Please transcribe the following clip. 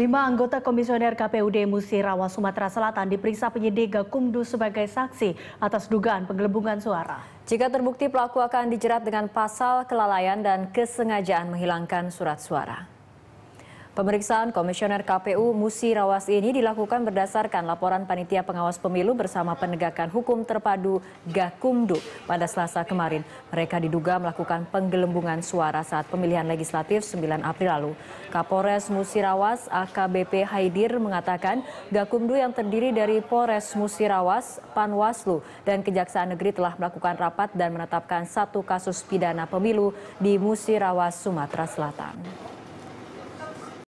Lima anggota komisioner KPUD Musirawa, Sumatera Selatan diperiksa penyidik Gakumdu sebagai saksi atas dugaan penggelembungan suara. Jika terbukti pelaku akan dijerat dengan pasal kelalaian dan kesengajaan menghilangkan surat suara. Pemeriksaan Komisioner KPU Musi Rawas ini dilakukan berdasarkan laporan Panitia Pengawas Pemilu bersama penegakan hukum terpadu Gakumdu pada selasa kemarin. Mereka diduga melakukan penggelembungan suara saat pemilihan legislatif 9 April lalu. Kapolres Musi Rawas AKBP Haidir mengatakan Gakumdu yang terdiri dari Polres Musi Rawas, Panwaslu, dan Kejaksaan Negeri telah melakukan rapat dan menetapkan satu kasus pidana pemilu di Musi Rawas, Sumatera Selatan.